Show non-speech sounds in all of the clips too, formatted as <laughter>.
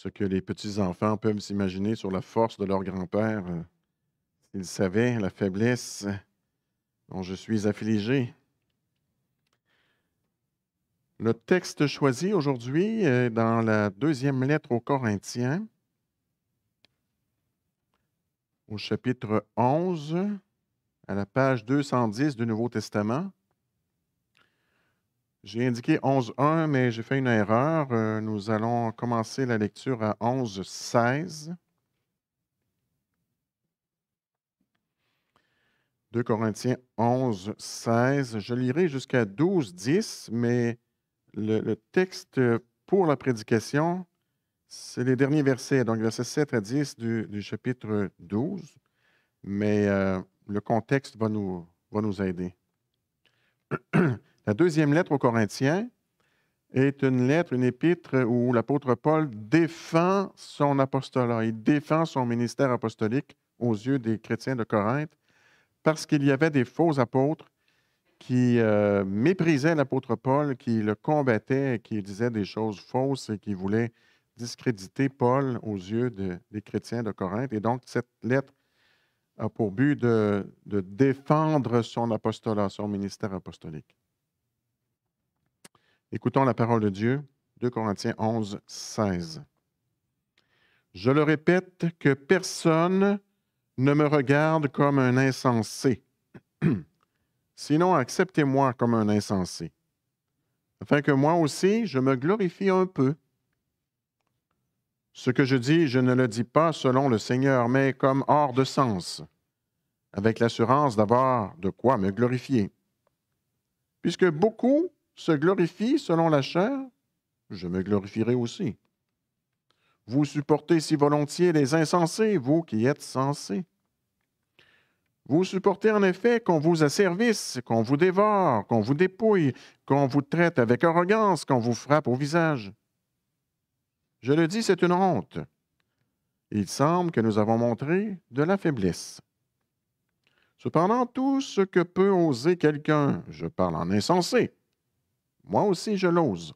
ce que les petits-enfants peuvent s'imaginer sur la force de leur grand-père. Euh, s'ils savaient la faiblesse dont je suis affligé. Le texte choisi aujourd'hui est dans la deuxième lettre aux Corinthiens, au chapitre 11, à la page 210 du Nouveau Testament. J'ai indiqué 11.1, mais j'ai fait une erreur. Euh, nous allons commencer la lecture à 11.16. 2 Corinthiens 11, 16. Je lirai jusqu'à 12, 10, mais le, texte pour la prédication, c'est les derniers versets, donc versets 7 à 10 du, chapitre 12, mais euh, le contexte va nous, va nous aider. <clears throat> La deuxième lettre aux Corinthiens est une lettre, une épître où l'apôtre Paul défend son apostolat, il défend son ministère apostolique aux yeux des chrétiens de Corinthe, parce qu'il y avait des faux apôtres qui euh, méprisaient l'apôtre Paul, qui le combattaient, qui disaient des choses fausses et qui voulaient discréditer Paul aux yeux des chrétiens de Corinthe. Et donc, cette lettre a pour but de défendre son apostolat, son ministère apostolique. Écoutons la parole de Dieu, 2 Corinthiens 11, 16. Je le répète, que personne ne me regarde comme un insensé. <clears throat> Sinon, acceptez-moi comme un insensé, afin que moi aussi je me glorifie un peu. Ce que je dis, je ne le dis pas selon le Seigneur, mais comme hors de sens, avec l'assurance d'avoir de quoi me glorifier. Puisque beaucoup se glorifie selon la chair, je me glorifierai aussi. Vous supportez si volontiers les insensés, vous qui êtes sensés. Vous supportez en effet qu'on vous asservisse, qu'on vous dévore, qu'on vous dépouille, qu'on vous traite avec arrogance, qu'on vous frappe au visage. Je le dis, c'est une honte. Il semble que nous avons montré de la faiblesse. Cependant, tout ce que peut oser quelqu'un, je parle en insensé, moi aussi, je l'ose.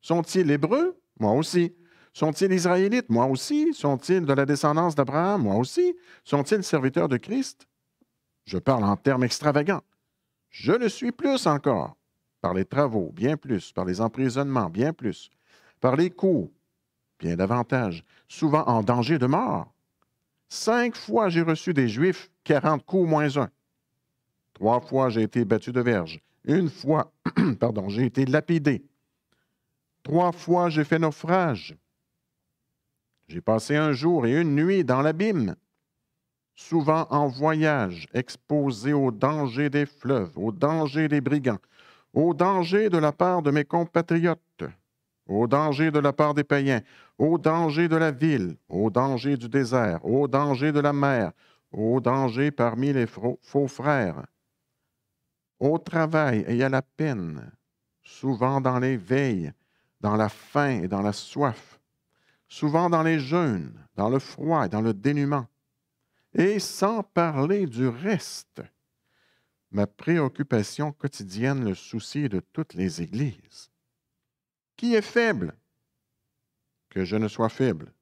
Sont-ils hébreux? Moi aussi. Sont-ils israélites? Moi aussi. Sont-ils de la descendance d'Abraham? Moi aussi. Sont-ils serviteurs de Christ? Je parle en termes extravagants. Je le suis plus encore, par les travaux, bien plus, par les emprisonnements, bien plus, par les coups, bien davantage, souvent en danger de mort. Cinq fois j'ai reçu des Juifs quarante coups moins un. Trois fois j'ai été battu de verge. Une fois, <clears throat> pardon, j'ai été lapidé. Trois fois, j'ai fait naufrage. J'ai passé un jour et une nuit dans l'abîme, souvent en voyage, exposé au danger des fleuves, au danger des brigands, au danger de la part de mes compatriotes, au danger de la part des païens, au danger de la ville, au danger du désert, au danger de la mer, au danger parmi les faux frères, au travail et à la peine, souvent dans les veilles, dans la faim et dans la soif, souvent dans les jeûnes, dans le froid et dans le dénuement, et sans parler du reste, ma préoccupation quotidienne le souci de toutes les églises. Qui est faible? Que je ne sois faible.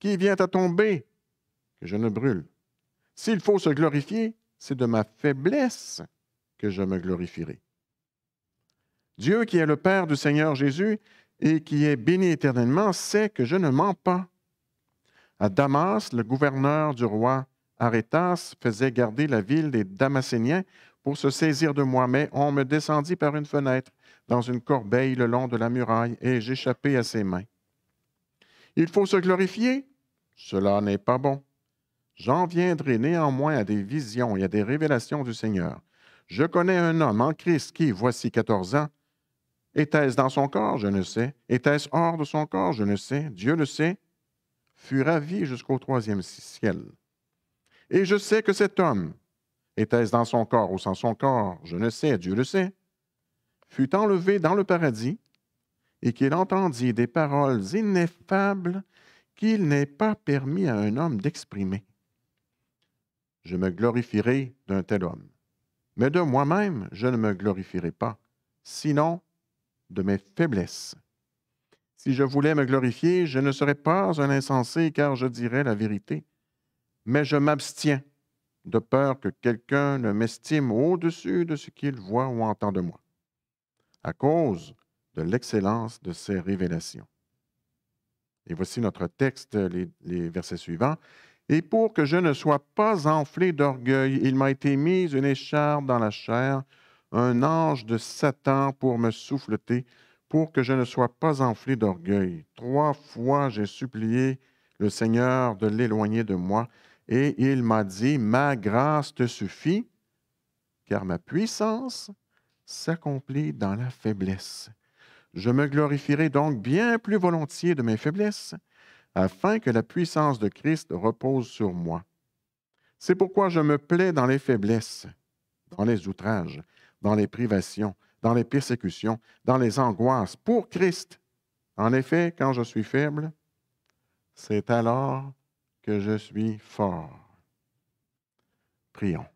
Qui vient à tomber? Que je ne brûle. S'il faut se glorifier, c'est de ma faiblesse que je me glorifierai. Dieu qui est le Père du Seigneur Jésus et qui est béni éternellement sait que je ne mens pas. À Damas, le gouverneur du roi Arétas faisait garder la ville des Damaséniens pour se saisir de moi, mais on me descendit par une fenêtre dans une corbeille le long de la muraille et j'échappai à ses mains. Il faut se glorifier, cela n'est pas bon. J'en viendrai néanmoins à des visions et à des révélations du Seigneur. Je connais un homme en Christ qui, voici 14 ans, était-ce dans son corps, je ne sais, était-ce hors de son corps, je ne sais, Dieu le sait, fut ravi jusqu'au troisième ciel. Et je sais que cet homme, était-ce dans son corps ou sans son corps, je ne sais, Dieu le sait, fut enlevé dans le paradis et qu'il entendit des paroles ineffables qu'il n'est pas permis à un homme d'exprimer. Je me glorifierai d'un tel homme mais de moi-même je ne me glorifierai pas, sinon de mes faiblesses. Si je voulais me glorifier, je ne serais pas un insensé car je dirais la vérité, mais je m'abstiens de peur que quelqu'un ne m'estime au-dessus de ce qu'il voit ou entend de moi, à cause de l'excellence de ses révélations. Et voici notre texte, les versets suivants. Et pour que je ne sois pas enflé d'orgueil, il m'a été mis une écharpe dans la chair, un ange de Satan pour me souffleter, pour que je ne sois pas enflé d'orgueil. Trois fois j'ai supplié le Seigneur de l'éloigner de moi, et il m'a dit, Ma grâce te suffit, car ma puissance s'accomplit dans la faiblesse. Je me glorifierai donc bien plus volontiers de mes faiblesses afin que la puissance de Christ repose sur moi. C'est pourquoi je me plais dans les faiblesses, dans les outrages, dans les privations, dans les persécutions, dans les angoisses, pour Christ. En effet, quand je suis faible, c'est alors que je suis fort. Prions.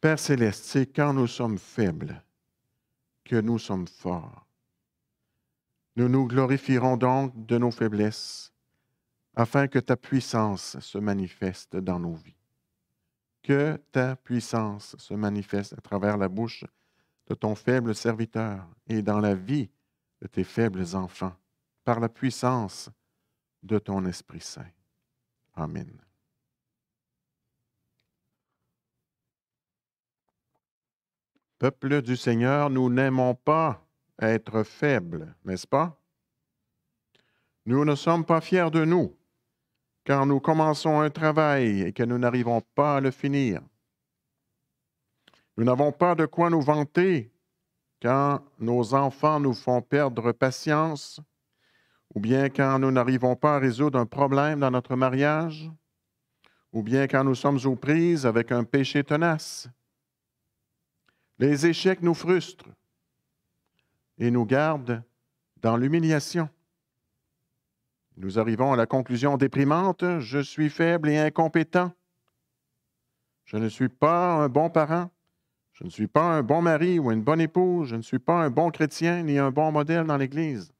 Père céleste, c'est quand nous sommes faibles que nous sommes forts. Nous nous glorifierons donc de nos faiblesses, afin que ta puissance se manifeste dans nos vies. Que ta puissance se manifeste à travers la bouche de ton faible serviteur et dans la vie de tes faibles enfants, par la puissance de ton Esprit Saint. Amen. Peuple du Seigneur, nous n'aimons pas être faible, n'est-ce pas? Nous ne sommes pas fiers de nous, quand nous commençons un travail et que nous n'arrivons pas à le finir. Nous n'avons pas de quoi nous vanter quand nos enfants nous font perdre patience ou bien quand nous n'arrivons pas à résoudre un problème dans notre mariage, ou bien quand nous sommes aux prises avec un péché tenace. Les échecs nous frustrent et nous garde dans l'humiliation. Nous arrivons à la conclusion déprimante, je suis faible et incompétent. Je ne suis pas un bon parent. Je ne suis pas un bon mari ou une bonne épouse. Je ne suis pas un bon chrétien ni un bon modèle dans l'Église.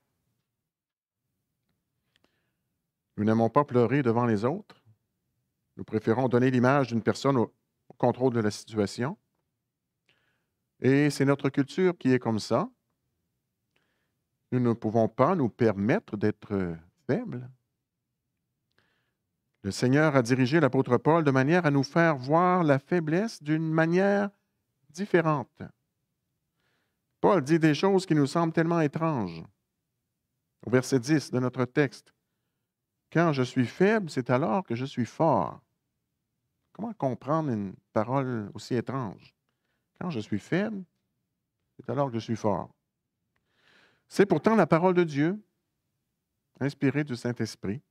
Nous n'aimons pas pleurer devant les autres. Nous préférons donner l'image d'une personne au, contrôle de la situation. Et c'est notre culture qui est comme ça. Nous ne pouvons pas nous permettre d'être euh, faibles. Le Seigneur a dirigé l'apôtre Paul de manière à nous faire voir la faiblesse d'une manière différente. Paul dit des choses qui nous semblent tellement étranges. Au verset 10 de notre texte, Quand je suis faible, c'est alors que je suis fort. Comment comprendre une parole aussi étrange? Quand je suis faible, c'est alors que je suis fort. C'est pourtant la parole de Dieu, inspirée du Saint-Esprit.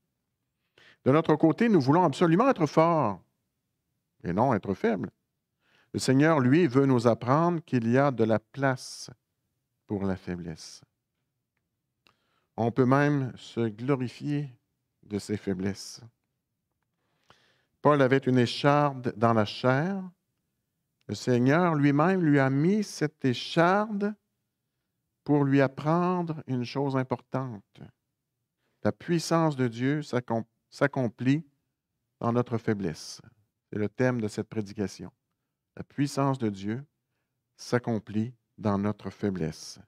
De notre côté, nous voulons absolument être forts et non être faibles. Le Seigneur, lui, veut nous apprendre qu'il y a de la place pour la faiblesse. On peut même se glorifier de ses faiblesses. Paul avait une écharde dans la chair. Le Seigneur lui-même lui a mis cette écharde pour lui apprendre une chose importante. La puissance de Dieu s'accomplit dans notre faiblesse. C'est le thème de cette prédication. La puissance de Dieu s'accomplit dans notre faiblesse.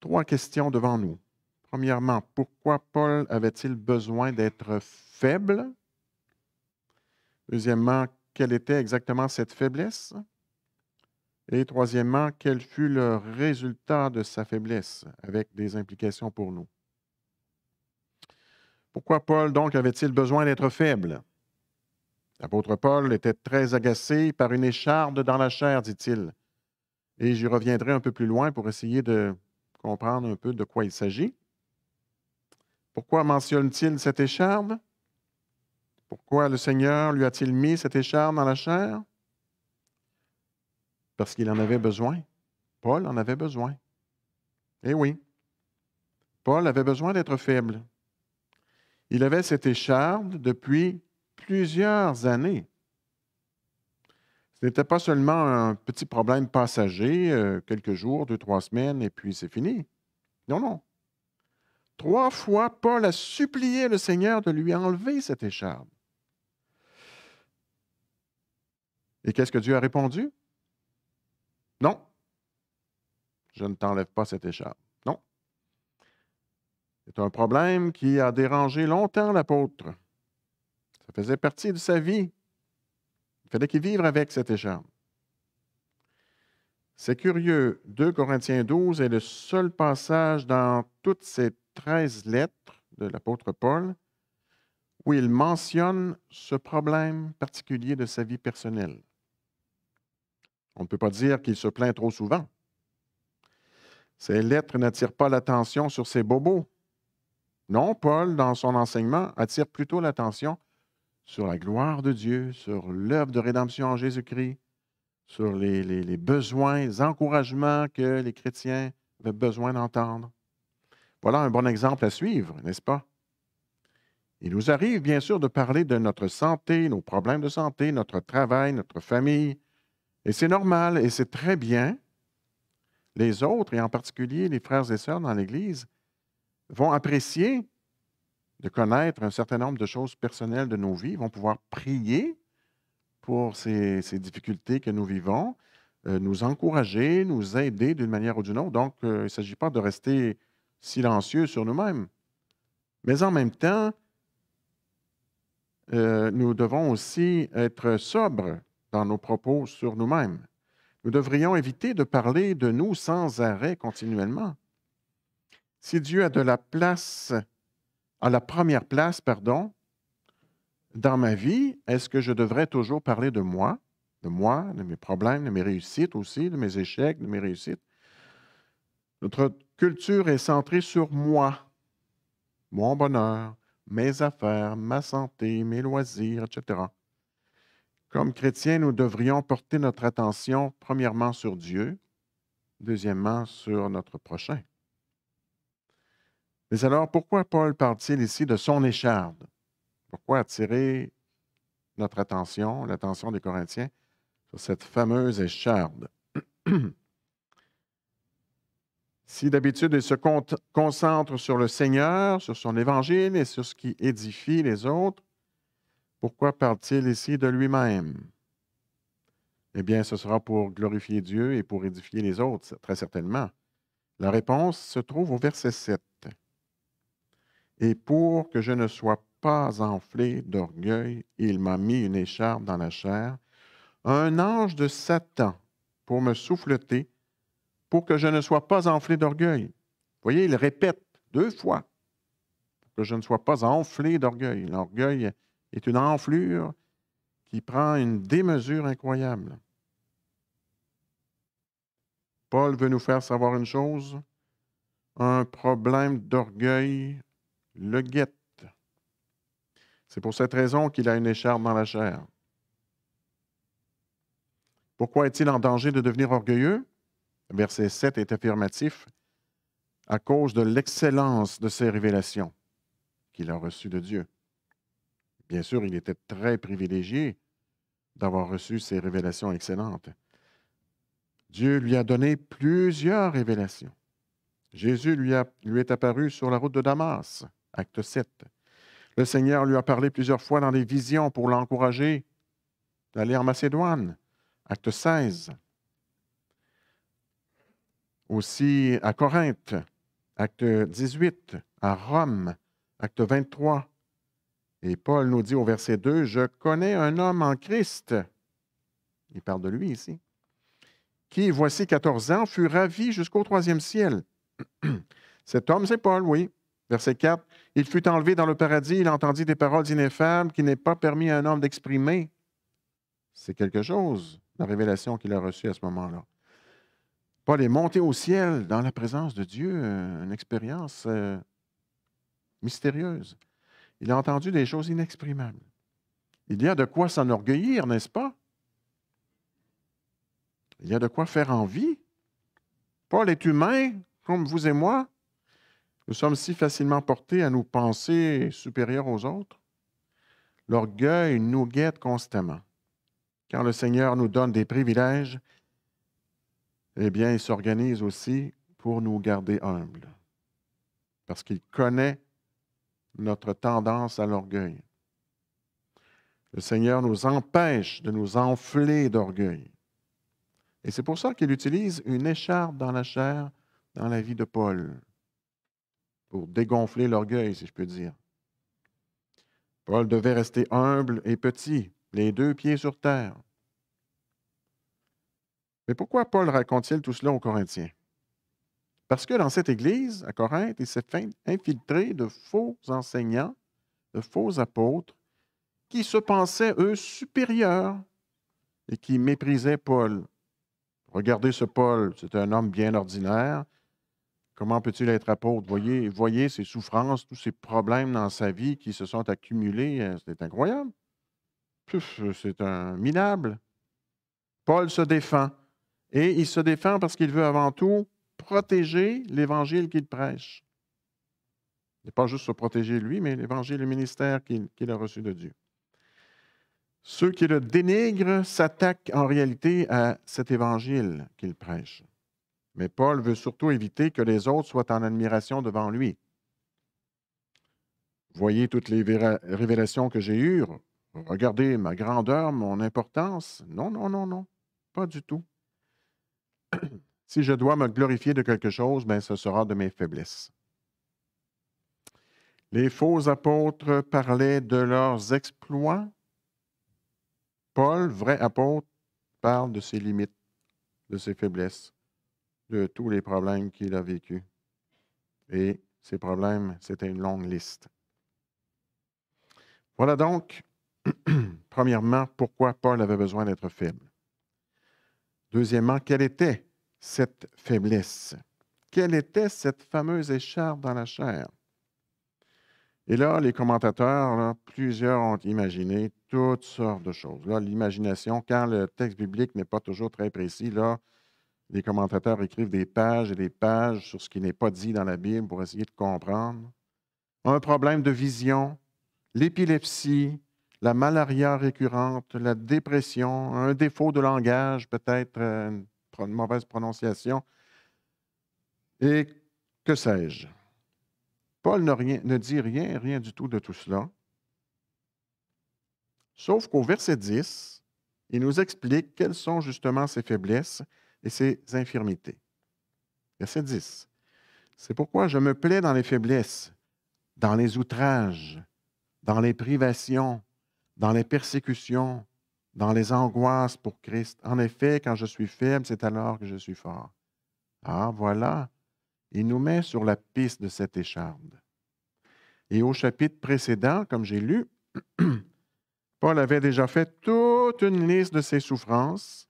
Trois questions devant nous. Premièrement, pourquoi Paul avait-il besoin d'être faible? Deuxièmement, quelle était exactement cette faiblesse? Et troisièmement, quel fut le résultat de sa faiblesse avec des implications pour nous? Pourquoi Paul donc avait-il besoin d'être faible? L'apôtre Paul était très agacé par une écharde dans la chair, dit-il. Et j'y reviendrai un peu plus loin pour essayer de comprendre un peu de quoi il s'agit. Pourquoi mentionne-t-il cette écharde? Pourquoi le Seigneur lui a-t-il mis cette écharde dans la chair? parce qu'il en avait besoin. Paul en avait besoin. Eh oui, Paul avait besoin d'être faible. Il avait cette écharde depuis plusieurs années. Ce n'était pas seulement un petit problème passager, euh, quelques jours, deux, trois semaines, et puis c'est fini. Non, non. Trois fois, Paul a supplié le Seigneur de lui enlever cette écharpe. Et qu'est-ce que Dieu a répondu? Non. Je ne t'enlève pas cette écharpe. Non. C'est un problème qui a dérangé longtemps l'apôtre. Ça faisait partie de sa vie. Il fallait qu'il vive avec cette écharpe. C'est curieux, 2 Corinthiens 12 est le seul passage dans toutes ces 13 lettres de l'apôtre Paul où il mentionne ce problème particulier de sa vie personnelle. On ne peut pas dire qu'il se plaint trop souvent. Ces lettres n'attirent pas l'attention sur ses bobos. Non, Paul, dans son enseignement, attire plutôt l'attention sur la gloire de Dieu, sur l'œuvre de rédemption en Jésus-Christ, sur les, les, besoins, les encouragements que les chrétiens avaient besoin d'entendre. Voilà un bon exemple à suivre, n'est-ce pas? Il nous arrive bien sûr de parler de notre santé, nos problèmes de santé, notre travail, notre famille, et c'est normal et c'est très bien. Les autres, et en particulier les frères et sœurs dans l'Église, vont apprécier de connaître un certain nombre de choses personnelles de nos vies, vont pouvoir prier pour ces, difficultés que nous vivons, euh, nous encourager, nous aider d'une manière ou d'une autre. Donc, euh, il ne s'agit pas de rester silencieux sur nous-mêmes. Mais en même temps, euh, nous devons aussi être sobres dans nos propos sur nous-mêmes. Nous devrions éviter de parler de nous sans arrêt continuellement. Si Dieu a de la place, à la première place, pardon, dans ma vie, est-ce que je devrais toujours parler de moi, de moi, de mes problèmes, de mes réussites aussi, de mes échecs, de mes réussites? Notre culture est centrée sur moi, mon bonheur, mes affaires, ma santé, mes loisirs, etc. Comme chrétiens, nous devrions porter notre attention premièrement sur Dieu, deuxièmement sur notre prochain. Mais alors, pourquoi Paul parle-t-il ici de son écharde? Pourquoi attirer notre attention, l'attention des Corinthiens, sur cette fameuse écharde? <clears throat> si d'habitude il se concentre sur le Seigneur, sur son évangile et sur ce qui édifie les autres, pourquoi parle-t-il ici de lui-même? Eh bien, ce sera pour glorifier Dieu et pour édifier les autres, très certainement. La réponse se trouve au verset 7. Et pour que je ne sois pas enflé d'orgueil, il m'a mis une écharpe dans la chair, un ange de Satan pour me souffleter, pour que je ne sois pas enflé d'orgueil. Voyez, il répète deux fois, pour que je ne sois pas enflé d'orgueil. L'orgueil est une enflure qui prend une démesure incroyable. Paul veut nous faire savoir une chose, un problème d'orgueil le guette. C'est pour cette raison qu'il a une écharpe dans la chair. Pourquoi est-il en danger de devenir orgueilleux? Verset 7 est affirmatif à cause de l'excellence de ses révélations qu'il a reçues de Dieu. Bien sûr, il était très privilégié d'avoir reçu ces révélations excellentes. Dieu lui a donné plusieurs révélations. Jésus lui, est apparu sur la route de Damas, acte 7. Le Seigneur lui a parlé plusieurs fois dans les visions pour l'encourager d'aller en Macédoine, acte 16. Aussi à Corinthe, acte 18, à Rome, acte 23, et Paul nous dit au verset 2, Je connais un homme en Christ. Il parle de lui ici. Qui, voici 14 ans, fut ravi jusqu'au troisième ciel. <clears throat> Cet homme, c'est Paul, oui. Verset 4, Il fut enlevé dans le paradis, il entendit des paroles ineffables qui n'est pas permis à un homme d'exprimer. C'est quelque chose, la révélation qu'il a reçue à ce moment-là. Paul est monté au ciel dans la présence de Dieu, une expérience euh, mystérieuse. Il a entendu des choses inexprimables. Il y a de quoi s'enorgueillir, n'est-ce pas? Il y a de quoi faire envie. Paul est humain, comme vous et moi. Nous sommes si facilement portés à nous penser supérieurs aux autres. L'orgueil nous guette constamment. Quand le Seigneur nous donne des privilèges, eh bien, il s'organise aussi pour nous garder humbles, parce qu'il connaît notre tendance à l'orgueil. Le Seigneur nous empêche de nous enfler d'orgueil. Et c'est pour ça qu'il utilise une écharpe dans la chair dans la vie de Paul, pour dégonfler l'orgueil, si je peux dire. Paul devait rester humble et petit, les deux pieds sur terre. Mais pourquoi Paul raconte-t-il tout cela aux Corinthiens? Parce que dans cette Église, à Corinthe, il s'est infiltré de faux enseignants, de faux apôtres, qui se pensaient, eux, supérieurs et qui méprisaient Paul. Regardez ce Paul, c'est un homme bien ordinaire. Comment peut-il être apôtre? Voyez, ses souffrances, tous ses problèmes dans sa vie qui se sont accumulés. Hein, c'est incroyable. C'est un minable. Paul se défend. Et il se défend parce qu'il veut avant tout protéger l'Évangile qu'il prêche. n'est pas juste se protéger lui, mais l'Évangile, et le ministère qu'il a reçu de Dieu. Ceux qui le dénigrent s'attaquent en réalité à cet Évangile qu'il prêche. Mais Paul veut surtout éviter que les autres soient en admiration devant lui. Voyez toutes les révélations que j'ai eues. Regardez ma grandeur, mon importance. Non, non, non, non. Pas du tout. <clears throat> Si je dois me glorifier de quelque chose, ben, ce sera de mes faiblesses. Les faux apôtres parlaient de leurs exploits. Paul, vrai apôtre, parle de ses limites, de ses faiblesses, de tous les problèmes qu'il a vécu. Et ces problèmes, c'était une longue liste. Voilà donc, <clears throat> premièrement, pourquoi Paul avait besoin d'être faible. Deuxièmement, quelle était cette faiblesse. Quelle était cette fameuse écharpe dans la chair? Et là, les commentateurs, plusieurs ont imaginé toutes sortes de choses. Là, l'imagination, quand le texte biblique n'est pas toujours très précis, là, les commentateurs écrivent des pages et des pages sur ce qui n'est pas dit dans la Bible pour essayer de comprendre. Un problème de vision, l'épilepsie, la malaria récurrente, la dépression, un défaut de langage, peut-être euh, une mauvaise prononciation. Et que sais-je? Paul ne, ne, dit rien, rien du tout de tout cela. Sauf qu'au verset 10, il nous explique quelles sont justement ses faiblesses et ses infirmités. Verset 10. C'est pourquoi je me plais dans les faiblesses, dans les outrages, dans les privations, dans les persécutions, dans les angoisses pour Christ. En effet, quand je suis faible, c'est alors que je suis fort. Ah, voilà, il nous met sur la piste de cette écharde. Et au chapitre précédent, comme j'ai lu, <clears throat> Paul avait déjà fait toute une liste de ses souffrances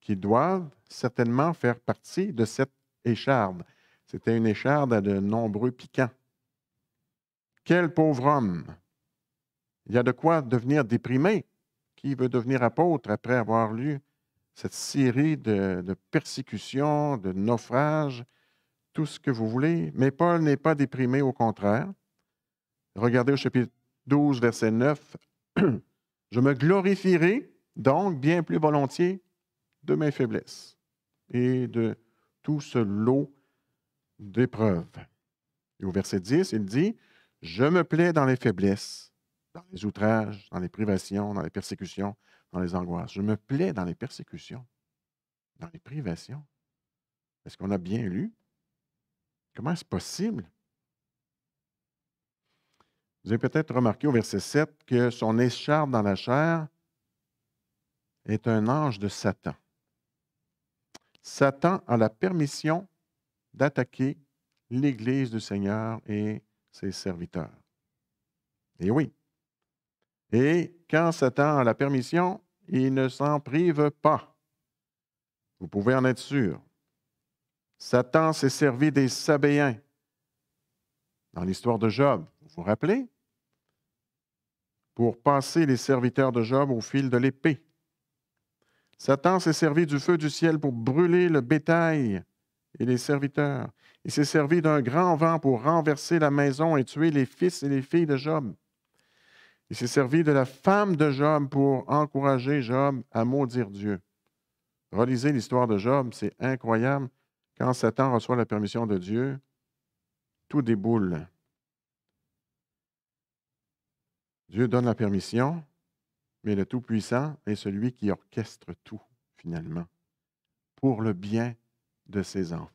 qui doivent certainement faire partie de cette écharde. C'était une écharde à de nombreux piquants. Quel pauvre homme! Il y a de quoi devenir déprimé qui veut devenir apôtre après avoir lu cette série de, persécutions, de naufrages, tout ce que vous voulez. Mais Paul n'est pas déprimé, au contraire. Regardez au chapitre 12, verset 9. <clears throat> Je me glorifierai donc bien plus volontiers de mes faiblesses et de tout ce lot d'épreuves. Et au verset 10, il dit, Je me plais dans les faiblesses, dans les outrages, dans les privations, dans les persécutions, dans les angoisses. Je me plais dans les persécutions, dans les privations. Est-ce qu'on a bien lu? Comment est-ce possible? Vous avez peut-être remarqué au verset 7 que son écharpe dans la chair est un ange de Satan. Satan a la permission d'attaquer l'Église du Seigneur et ses serviteurs. Et oui, et quand Satan a la permission, il ne s'en prive pas. Vous pouvez en être sûr. Satan s'est servi des Sabéens dans l'histoire de Job, vous vous rappelez, pour passer les serviteurs de Job au fil de l'épée. Satan s'est servi du feu du ciel pour brûler le bétail et les serviteurs. Il s'est servi d'un grand vent pour renverser la maison et tuer les fils et les filles de Job. Il s'est servi de la femme de Job pour encourager Job à maudire Dieu. Relisez l'histoire de Job, c'est incroyable. Quand Satan reçoit la permission de Dieu, tout déboule. Dieu donne la permission, mais le Tout-Puissant est celui qui orchestre tout, finalement, pour le bien de ses enfants.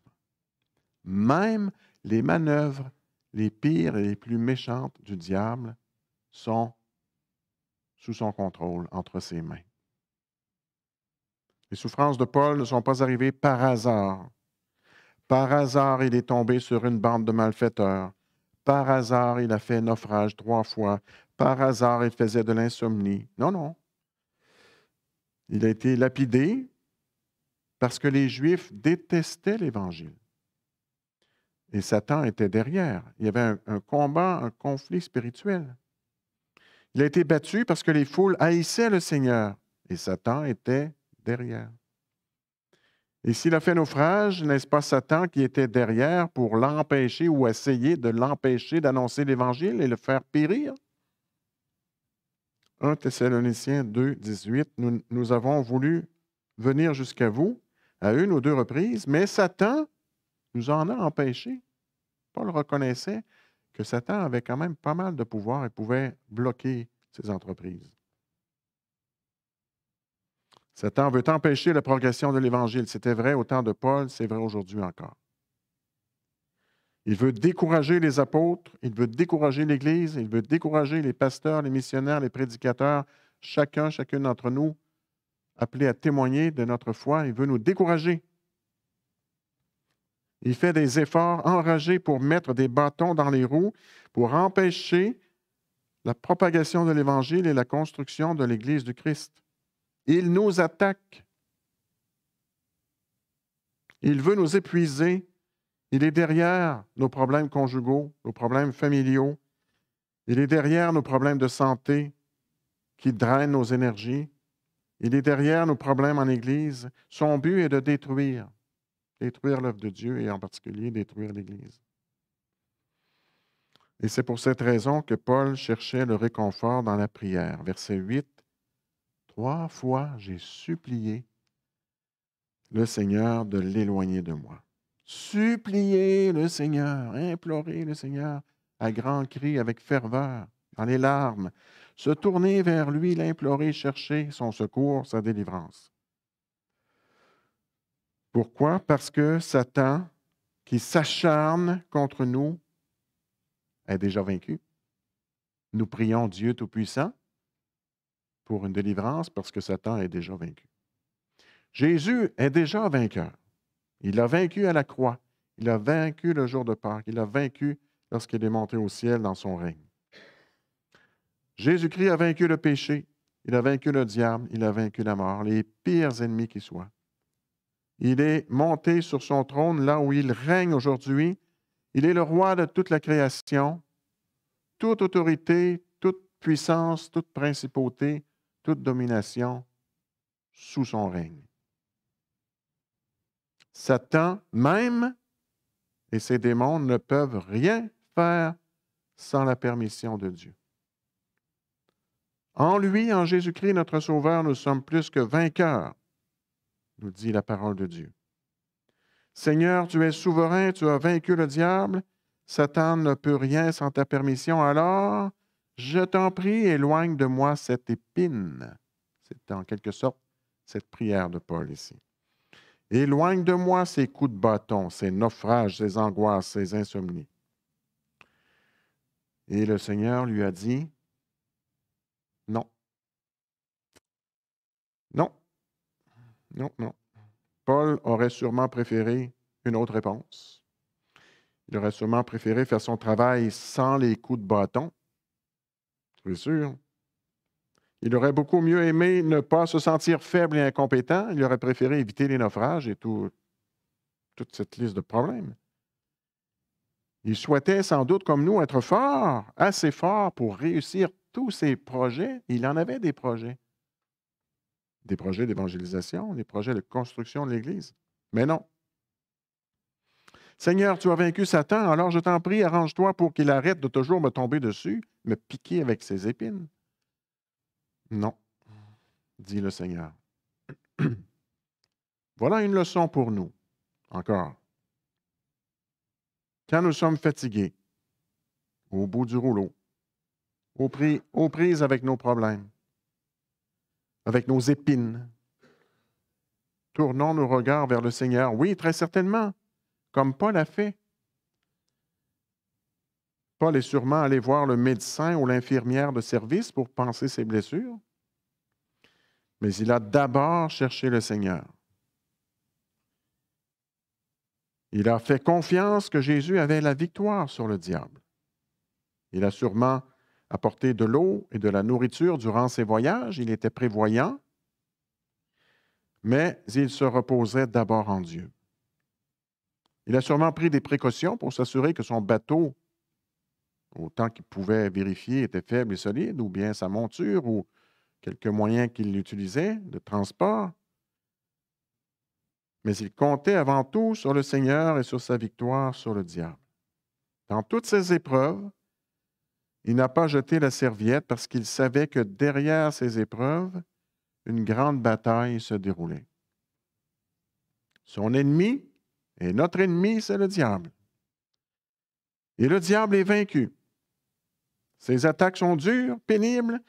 Même les manœuvres les pires et les plus méchantes du diable sont sous son contrôle, entre ses mains. Les souffrances de Paul ne sont pas arrivées par hasard. Par hasard, il est tombé sur une bande de malfaiteurs. Par hasard, il a fait naufrage trois fois. Par hasard, il faisait de l'insomnie. Non, non. Il a été lapidé parce que les Juifs détestaient l'Évangile. Et Satan était derrière. Il y avait un, un combat, un conflit spirituel. Il a été battu parce que les foules haïssaient le Seigneur et Satan était derrière. Et s'il a fait naufrage, n'est-ce pas Satan qui était derrière pour l'empêcher ou essayer de l'empêcher d'annoncer l'Évangile et le faire périr? 1 Thessaloniciens 2, 18, nous, nous avons voulu venir jusqu'à vous à une ou deux reprises, mais Satan nous en a empêchés. Paul reconnaissait que Satan avait quand même pas mal de pouvoir et pouvait bloquer ces entreprises. Satan veut empêcher la progression de l'Évangile. C'était vrai au temps de Paul, c'est vrai aujourd'hui encore. Il veut décourager les apôtres, il veut décourager l'Église, il veut décourager les pasteurs, les missionnaires, les prédicateurs, chacun, chacune d'entre nous, appelés à témoigner de notre foi. Il veut nous décourager il fait des efforts enragés pour mettre des bâtons dans les roues, pour empêcher la propagation de l'Évangile et la construction de l'Église du Christ. Il nous attaque. Il veut nous épuiser. Il est derrière nos problèmes conjugaux, nos problèmes familiaux. Il est derrière nos problèmes de santé qui drainent nos énergies. Il est derrière nos problèmes en Église. Son but est de détruire détruire l'œuvre de Dieu et en particulier détruire l'Église. Et c'est pour cette raison que Paul cherchait le réconfort dans la prière. Verset 8, Trois fois j'ai supplié le Seigneur de l'éloigner de moi. Supplier le Seigneur, implorer le Seigneur à grands cris, avec ferveur, dans les larmes, se tourner vers lui, l'implorer, chercher son secours, sa délivrance. Pourquoi? Parce que Satan, qui s'acharne contre nous, est déjà vaincu. Nous prions Dieu Tout-Puissant pour une délivrance parce que Satan est déjà vaincu. Jésus est déjà vainqueur. Il a vaincu à la croix. Il a vaincu le jour de Pâques. Il a vaincu lorsqu'il est monté au ciel dans son règne. Jésus-Christ a vaincu le péché. Il a vaincu le diable. Il a vaincu la mort, les pires ennemis qui soient. Il est monté sur son trône là où il règne aujourd'hui. Il est le roi de toute la création. Toute autorité, toute puissance, toute principauté, toute domination sous son règne. Satan même et ses démons ne peuvent rien faire sans la permission de Dieu. En lui, en Jésus-Christ, notre Sauveur, nous sommes plus que vainqueurs nous dit la parole de Dieu. Seigneur, tu es souverain, tu as vaincu le diable, Satan ne peut rien sans ta permission, alors je t'en prie, éloigne de moi cette épine. C'est en quelque sorte cette prière de Paul ici. Éloigne de moi ces coups de bâton, ces naufrages, ces angoisses, ces insomnies. Et le Seigneur lui a dit, Non, non. Paul aurait sûrement préféré une autre réponse. Il aurait sûrement préféré faire son travail sans les coups de bâton. C'est sûr. Il aurait beaucoup mieux aimé ne pas se sentir faible et incompétent. Il aurait préféré éviter les naufrages et tout, toute cette liste de problèmes. Il souhaitait sans doute, comme nous, être fort, assez fort pour réussir tous ses projets. Il en avait des projets des projets d'évangélisation, des projets de construction de l'Église. Mais non. Seigneur, tu as vaincu Satan, alors je t'en prie, arrange-toi pour qu'il arrête de toujours me tomber dessus, me piquer avec ses épines. Non, dit le Seigneur. <clears throat> voilà une leçon pour nous, encore. Quand nous sommes fatigués, au bout du rouleau, aux prises avec nos problèmes, avec nos épines. Tournons nos regards vers le Seigneur. Oui, très certainement, comme Paul a fait. Paul est sûrement allé voir le médecin ou l'infirmière de service pour penser ses blessures, mais il a d'abord cherché le Seigneur. Il a fait confiance que Jésus avait la victoire sur le diable. Il a sûrement apporter de l'eau et de la nourriture durant ses voyages. Il était prévoyant, mais il se reposait d'abord en Dieu. Il a sûrement pris des précautions pour s'assurer que son bateau, autant qu'il pouvait vérifier, était faible et solide, ou bien sa monture, ou quelques moyens qu'il utilisait de transport. Mais il comptait avant tout sur le Seigneur et sur sa victoire sur le diable. Dans toutes ces épreuves, il n'a pas jeté la serviette parce qu'il savait que derrière ces épreuves, une grande bataille se déroulait. Son ennemi et notre ennemi, c'est le diable. Et le diable est vaincu. Ses attaques sont dures, pénibles,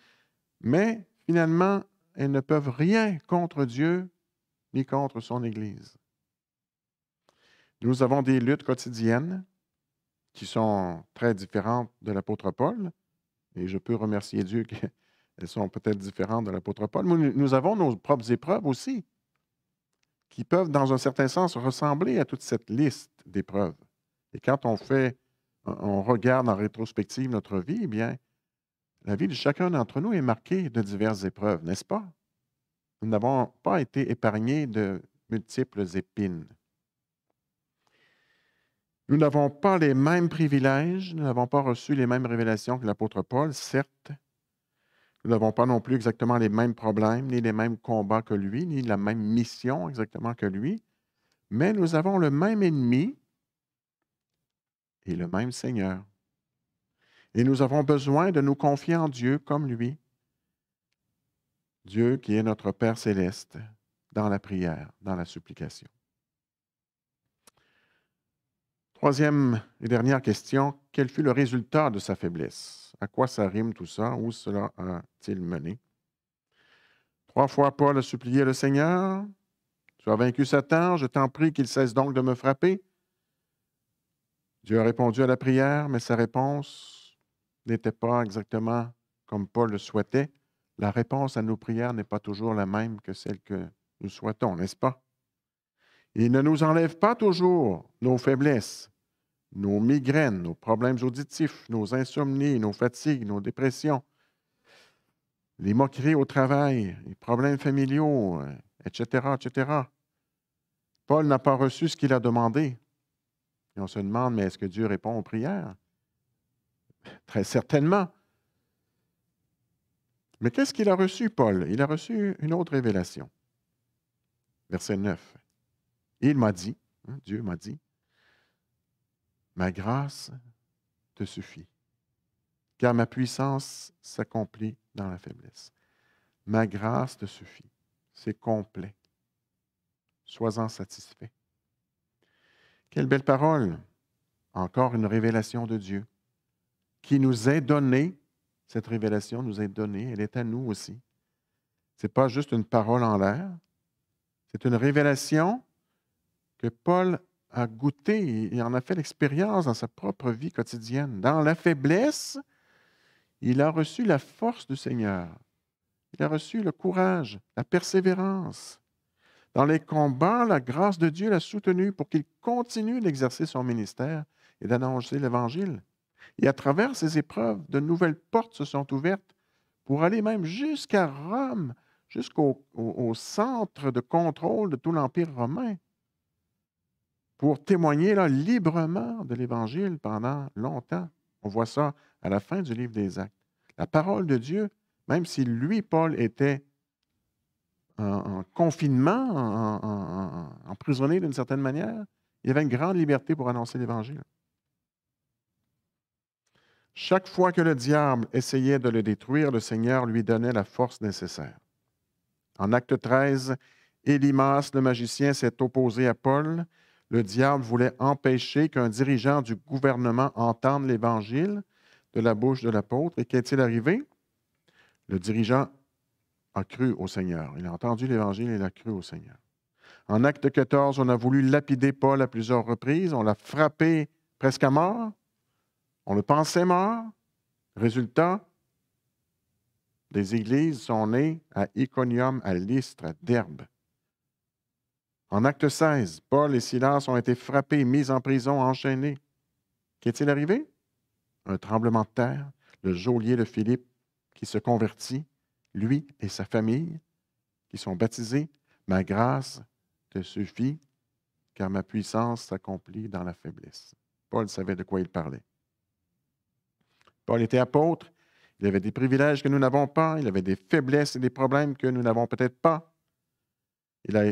mais finalement, elles ne peuvent rien contre Dieu ni contre son Église. Nous avons des luttes quotidiennes, qui sont très différentes de l'apôtre Paul. Et je peux remercier Dieu qu'elles <laughs> sont peut-être différentes de l'apôtre Paul. Mais nous avons nos propres épreuves aussi, qui peuvent, dans un certain sens, ressembler à toute cette liste d'épreuves. Et quand on fait, on regarde en rétrospective notre vie, eh bien, la vie de chacun d'entre nous est marquée de diverses épreuves, n'est-ce pas? Nous n'avons pas été épargnés de multiples épines. Nous n'avons pas les mêmes privilèges, nous n'avons pas reçu les mêmes révélations que l'apôtre Paul, certes. Nous n'avons pas non plus exactement les mêmes problèmes, ni les mêmes combats que lui, ni la même mission exactement que lui, mais nous avons le même ennemi et le même Seigneur. Et nous avons besoin de nous confier en Dieu comme lui. Dieu qui est notre Père céleste, dans la prière, dans la supplication. Troisième et dernière question, quel fut le résultat de sa faiblesse? À quoi ça rime tout ça? Où cela a-t-il mené? Trois fois Paul a supplié le Seigneur. Tu as vaincu Satan, je t'en prie qu'il cesse donc de me frapper. Dieu a répondu à la prière, mais sa réponse n'était pas exactement comme Paul le souhaitait. La réponse à nos prières n'est pas toujours la même que celle que nous souhaitons, n'est-ce pas? Il ne nous enlève pas toujours nos faiblesses, nos migraines, nos problèmes auditifs, nos insomnies, nos fatigues, nos dépressions, les moqueries au travail, les problèmes familiaux, etc., euh, etc. Paul n'a pas reçu ce qu'il a demandé. Et on se demande, mais est-ce que Dieu répond aux prières? Très certainement. Mais qu'est-ce qu'il a reçu, Paul? Il a reçu une autre révélation. Verset 9. Il m'a dit, hein, Dieu m'a dit, Ma grâce te suffit, car ma puissance s'accomplit dans la faiblesse. Ma grâce te suffit. C'est complet. Sois-en satisfait. Quelle belle parole. Encore une révélation de Dieu qui nous est donnée. Cette révélation nous est donnée. Elle est à nous aussi. Ce n'est pas juste une parole en l'air. C'est une révélation que Paul a goûté et en a fait l'expérience dans sa propre vie quotidienne. Dans la faiblesse, il a reçu la force du Seigneur. Il a reçu le courage, la persévérance. Dans les combats, la grâce de Dieu l'a soutenu pour qu'il continue d'exercer son ministère et d'annoncer l'Évangile. Et à travers ces épreuves, de nouvelles portes se sont ouvertes pour aller même jusqu'à Rome, jusqu'au centre de contrôle de tout l'Empire romain pour témoigner librement de l'Évangile pendant longtemps. On voit ça à la fin du livre des Actes. La parole de Dieu, même si lui, Paul, était en, confinement, emprisonné d'une certaine manière, il avait une grande liberté pour annoncer l'Évangile. Chaque fois que le diable essayait de le détruire, le Seigneur lui donnait la force nécessaire. En Acte 13, Élimas, le magicien, s'est opposé à Paul le diable voulait empêcher qu'un dirigeant du gouvernement entende l'Évangile de la bouche de l'apôtre. Et qu'est-il arrivé? Le dirigeant a cru au Seigneur. Il a entendu l'Évangile et il a cru au Seigneur. En acte 14, on a voulu lapider Paul à plusieurs reprises. On l'a frappé presque à mort. On le pensait mort. Résultat, des églises sont nées à Iconium, à Lystre, à Derbe. En acte 16, Paul et Silas ont été frappés, mis en prison, enchaînés. Qu'est-il arrivé? Un tremblement de terre, le geôlier de Philippe qui se convertit, lui et sa famille qui sont baptisés. Ma grâce te suffit, car ma puissance s'accomplit dans la faiblesse. Paul savait de quoi il parlait. Paul était apôtre, il avait des privilèges que nous n'avons pas, il avait des faiblesses et des problèmes que nous n'avons peut-être pas. Il a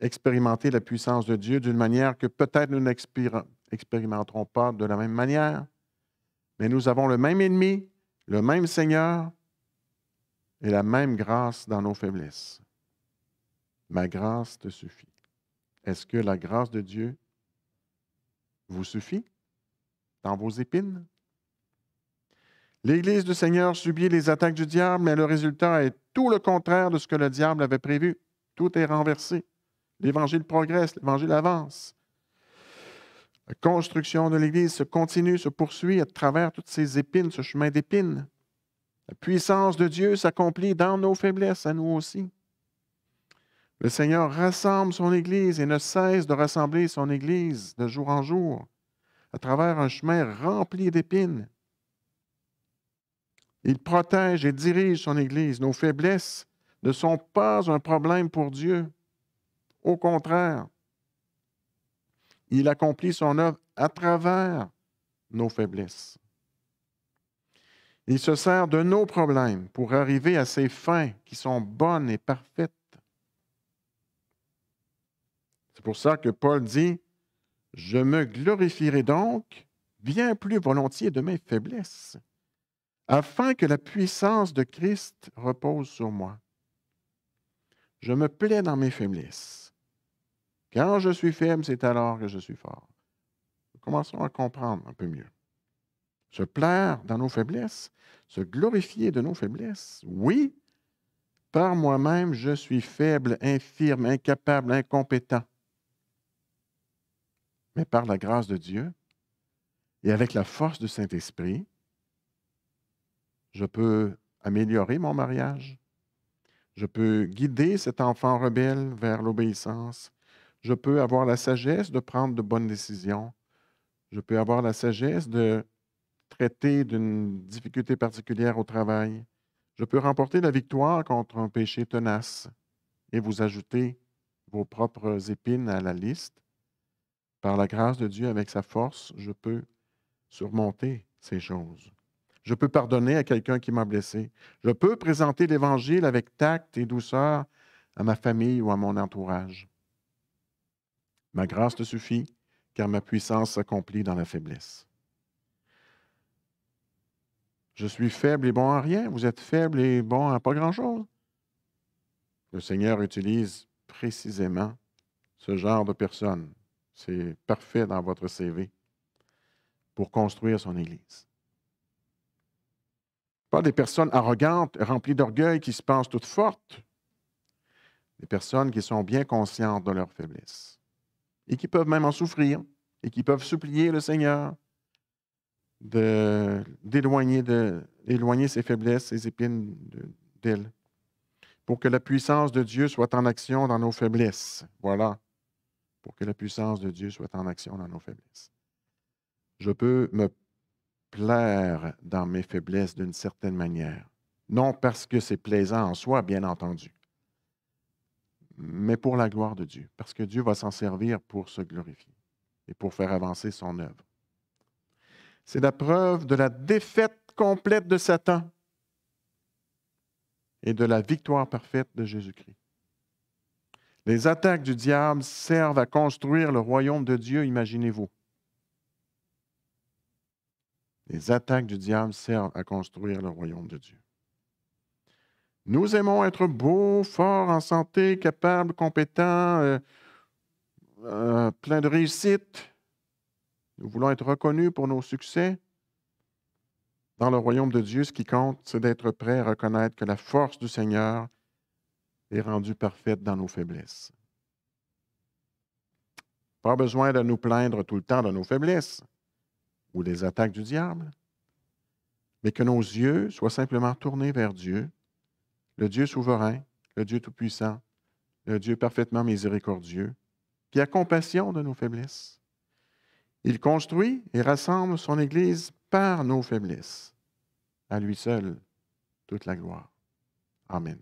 expérimenter la puissance de Dieu d'une manière que peut-être nous n'expérimenterons pas de la même manière, mais nous avons le même ennemi, le même Seigneur et la même grâce dans nos faiblesses. Ma grâce te suffit. Est-ce que la grâce de Dieu vous suffit dans vos épines? L'Église du Seigneur subit les attaques du diable, mais le résultat est tout le contraire de ce que le diable avait prévu. Tout est renversé. L'Évangile progresse, l'Évangile avance. La construction de l'Église se continue, se poursuit à travers toutes ces épines, ce chemin d'épines. La puissance de Dieu s'accomplit dans nos faiblesses, à nous aussi. Le Seigneur rassemble son Église et ne cesse de rassembler son Église de jour en jour à travers un chemin rempli d'épines. Il protège et dirige son Église. Nos faiblesses ne sont pas un problème pour Dieu. Au contraire, il accomplit son œuvre à travers nos faiblesses. Il se sert de nos problèmes pour arriver à ses fins qui sont bonnes et parfaites. C'est pour ça que Paul dit, Je me glorifierai donc bien plus volontiers de mes faiblesses, afin que la puissance de Christ repose sur moi. Je me plais dans mes faiblesses quand je suis faible, c'est alors que je suis fort. Nous commençons à comprendre un peu mieux. Se plaire dans nos faiblesses, se glorifier de nos faiblesses. Oui, par moi-même, je suis faible, infirme, incapable, incompétent. Mais par la grâce de Dieu et avec la force du Saint-Esprit, je peux améliorer mon mariage. Je peux guider cet enfant rebelle vers l'obéissance je peux avoir la sagesse de prendre de bonnes décisions. Je peux avoir la sagesse de traiter d'une difficulté particulière au travail. Je peux remporter la victoire contre un péché tenace et vous ajouter vos propres épines à la liste. Par la grâce de Dieu, avec sa force, je peux surmonter ces choses. Je peux pardonner à quelqu'un qui m'a blessé. Je peux présenter l'Évangile avec tact et douceur à ma famille ou à mon entourage. Ma grâce te suffit, car ma puissance s'accomplit dans la faiblesse. Je suis faible et bon à rien, vous êtes faible et bon à pas grand-chose. Le Seigneur utilise précisément ce genre de personnes. C'est parfait dans votre CV pour construire son Église. Pas des personnes arrogantes, remplies d'orgueil, qui se pensent toutes fortes. Des personnes qui sont bien conscientes de leur faiblesse et qui peuvent même en souffrir et qui peuvent supplier le Seigneur d'éloigner de, ses faiblesses, ses épines d'elle, pour que la puissance de Dieu soit en action dans nos faiblesses. Voilà, pour que la puissance de Dieu soit en action dans nos faiblesses. Je peux me plaire dans mes faiblesses d'une certaine manière, non parce que c'est plaisant en soi, bien entendu, mais pour la gloire de Dieu, parce que Dieu va s'en servir pour se glorifier et pour faire avancer son œuvre. C'est la preuve de la défaite complète de Satan et de la victoire parfaite de Jésus-Christ. Les attaques du diable servent à construire le royaume de Dieu, imaginez-vous. Les attaques du diable servent à construire le royaume de Dieu. Nous aimons être beaux, forts, en santé, capables, compétents, euh, euh, pleins de réussite. Nous voulons être reconnus pour nos succès. Dans le royaume de Dieu, ce qui compte, c'est d'être prêt à reconnaître que la force du Seigneur est rendue parfaite dans nos faiblesses. Pas besoin de nous plaindre tout le temps de nos faiblesses ou des attaques du diable, mais que nos yeux soient simplement tournés vers Dieu le Dieu souverain, le Dieu tout-puissant, le Dieu parfaitement miséricordieux, qui a compassion de nos faiblesses. Il construit et rassemble son Église par nos faiblesses. À lui seul, toute la gloire. Amen.